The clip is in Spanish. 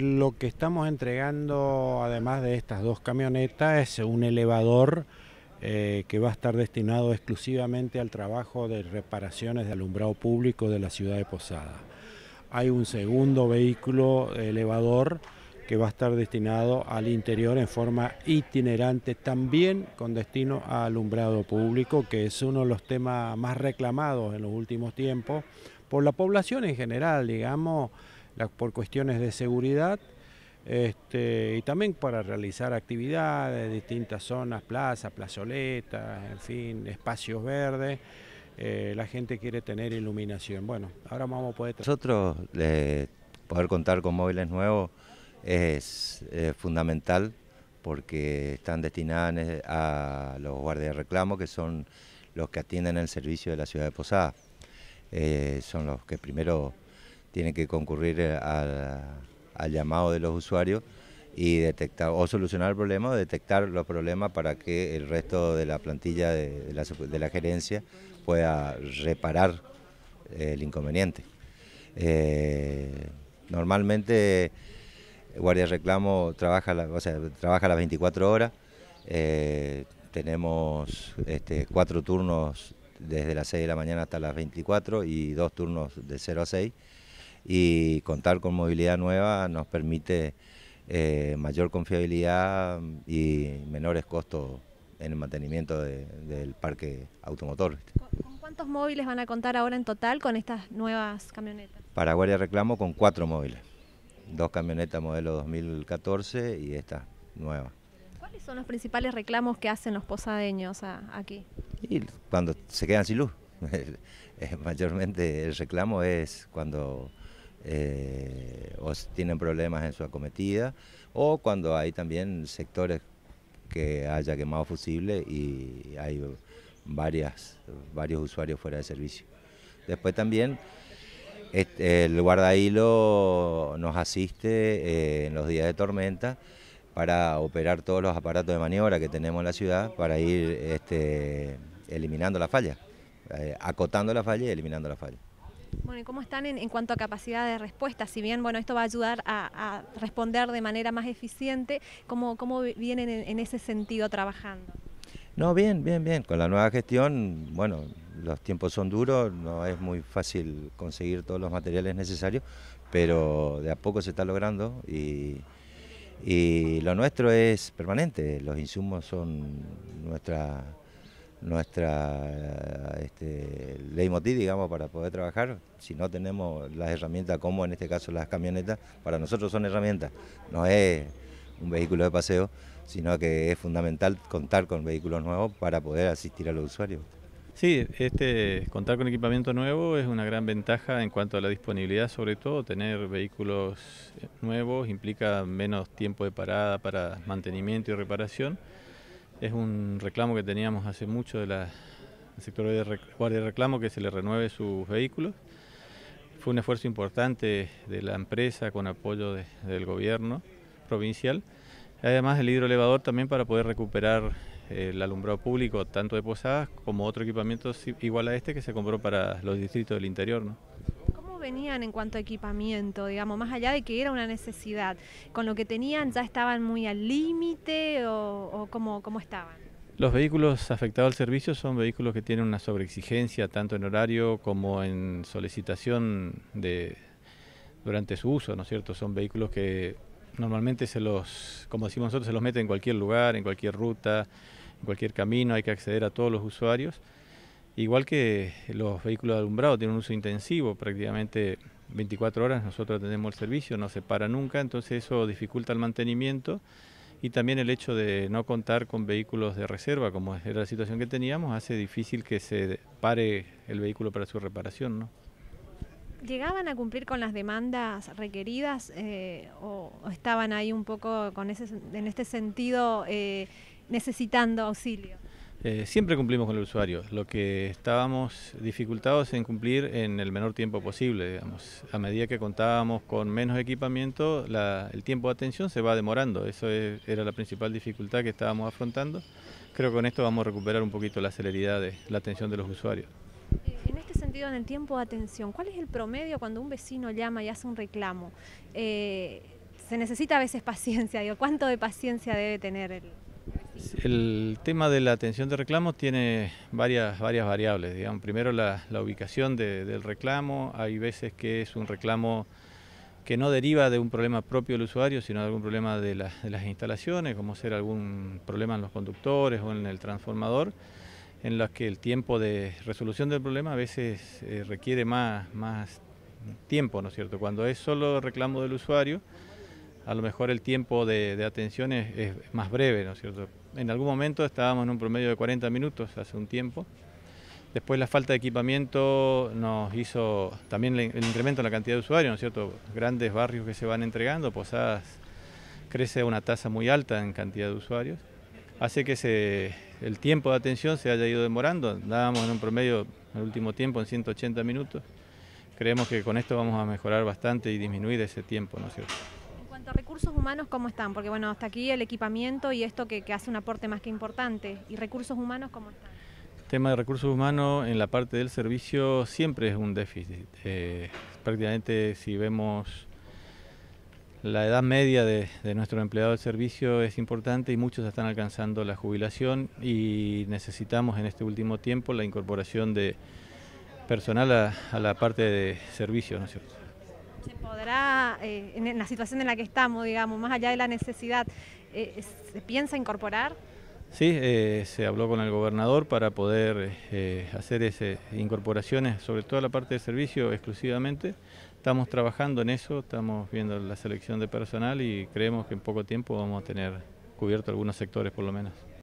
lo que estamos entregando, además de estas dos camionetas, es un elevador eh, que va a estar destinado exclusivamente al trabajo de reparaciones de alumbrado público de la ciudad de Posada. Hay un segundo vehículo elevador que va a estar destinado al interior en forma itinerante, también con destino a alumbrado público, que es uno de los temas más reclamados en los últimos tiempos por la población en general, digamos por cuestiones de seguridad este, y también para realizar actividades, distintas zonas, plazas, plazoletas, en fin, espacios verdes. Eh, la gente quiere tener iluminación. Bueno, ahora vamos a poder... Nosotros eh, poder contar con móviles nuevos es eh, fundamental porque están destinadas a los guardias de reclamo que son los que atienden el servicio de la ciudad de Posada. son los que primero tiene que concurrir eh, al, llamado de los usuarios y detectar o solucionar el problema o detectar los problemas para que el resto de la plantilla de, la, gerencia pueda reparar eh, el inconveniente. Eh, normalmente Guardia Reclamo trabaja, o las 24 horas, tenemos este, cuatro turnos desde las 6 de la mañana hasta las 24 y dos turnos de 0 a 6 y contar con movilidad nueva nos permite eh, mayor confiabilidad y menores costos en el mantenimiento del parque automotor. ¿Con cuántos móviles van a contar ahora en total con estas nuevas camionetas? Para Guardia Reclamo con cuatro móviles, dos camionetas modelo 2014 y esta nueva. ¿Cuáles son los principales reclamos que hacen los posadeños aquí? Y cuando se quedan sin luz Eh, mayormente el reclamo es cuando eh, tienen problemas en su acometida o cuando hay también sectores que haya quemado fusible y hay varias, varios usuarios fuera de servicio. Después también el guardahilo nos asiste eh, en los días de tormenta para operar todos los aparatos de maniobra que tenemos en la ciudad para ir este, eliminando la falla. Eh, acotando la falla y eliminando la falla. Bueno, ¿y cómo están en, cuanto a capacidad de respuesta? Si bien, bueno, esto va a ayudar a, responder de manera más eficiente, ¿cómo, cómo vienen en, ese sentido trabajando? No, bien, bien, bien. Con la nueva gestión, bueno, los tiempos son duros, no es muy fácil conseguir todos los materiales necesarios, pero de a poco se está logrando y, y lo nuestro es permanente. Los insumos son nuestra nuestra este, leitmotiv, digamos, para poder trabajar. Si no tenemos las herramientas, como en este caso las camionetas, para nosotros son herramientas, no es un vehículo de paseo, sino que es fundamental contar con vehículos nuevos para poder asistir a los usuarios. Sí, este, contar con equipamiento nuevo es una gran ventaja en cuanto a la disponibilidad, sobre todo tener vehículos nuevos implica menos tiempo de parada para mantenimiento y reparación es un reclamo que teníamos hace mucho del sector de guardia de reclamo que se le renueve sus vehículos. Fue un esfuerzo importante de la empresa con apoyo del gobierno provincial. Además el hidroelevador también para poder recuperar eh, el alumbrado público tanto de Posadas como otro equipamiento igual a este que se compró para los distritos del interior venían en cuanto a equipamiento, digamos, más allá de que era una necesidad? ¿Con lo que tenían ya estaban muy al límite o, cómo, estaban? Los vehículos afectados al servicio son vehículos que tienen una sobreexigencia tanto en horario como en solicitación durante su uso, ¿no es cierto? Son vehículos que normalmente se los, como decimos nosotros, se los mete en cualquier lugar, en cualquier ruta, en cualquier camino, hay que acceder a todos los usuarios. Igual que los vehículos alumbrados tienen un uso intensivo, prácticamente 24 horas nosotros atendemos el servicio, no se para nunca, entonces eso dificulta el mantenimiento y también el hecho de no contar con vehículos de reserva, como era la situación que teníamos, hace difícil que se pare el vehículo para su reparación. ¿Llegaban a cumplir con las demandas requeridas eh, o, estaban ahí un poco con en este sentido eh, necesitando auxilio? Eh, siempre cumplimos con el usuario, lo que estábamos dificultados en cumplir en el menor tiempo posible. Digamos. A medida que contábamos con menos equipamiento, el tiempo de atención se va demorando. Eso e, era la principal dificultad que estábamos afrontando. Creo que con esto vamos a recuperar un poquito la celeridad de la atención de los usuarios. Eh, en este sentido, en el tiempo de atención, ¿cuál es el promedio cuando un vecino llama y hace un reclamo? Eh, se necesita a veces paciencia, digo, ¿cuánto de paciencia debe tener el, el tema de la atención de reclamos tiene varias, variables. Digamos. Primero la, ubicación del reclamo. Hay veces que es un reclamo que no deriva de un problema propio del usuario, sino de algún problema de, las instalaciones, como ser algún problema en los conductores o en el transformador, en los que el tiempo de resolución del problema a veces eh, requiere más, más tiempo, ¿no es cierto? Cuando es solo reclamo del usuario, a lo mejor el tiempo de, atención es, más breve, ¿no es cierto? En algún momento estábamos en un promedio de 40 minutos hace un tiempo. Después la falta de equipamiento nos hizo también el incremento en la cantidad de usuarios, ¿no es cierto? Grandes barrios que se van entregando, Posadas crece una tasa muy alta en cantidad de usuarios. Hace que el tiempo de atención se haya ido demorando. Andábamos en un promedio, en el último tiempo, en 180 minutos. Creemos que con esto vamos a mejorar bastante y disminuir ese tiempo, ¿no es cierto? cuanto recursos humanos, ¿cómo están? Porque bueno, hasta aquí el equipamiento y esto que, hace un aporte más que importante. ¿Y recursos humanos cómo están? El tema de recursos humanos en la parte del servicio siempre es un déficit. Eh, prácticamente si vemos la edad media de, de nuestro empleado del servicio es importante y muchos están alcanzando la jubilación y necesitamos en este último tiempo la incorporación de personal a, la parte de servicio, ¿no es cierto? ¿Se podrá, eh, en la situación en la que estamos, digamos, más allá de la necesidad, eh, se piensa incorporar? Sí, eh, se habló con el gobernador para poder hacer esas incorporaciones, sobre todo la parte de servicio exclusivamente. Estamos trabajando en eso, estamos viendo la selección de personal y creemos que en poco tiempo vamos a tener cubierto algunos sectores por lo menos.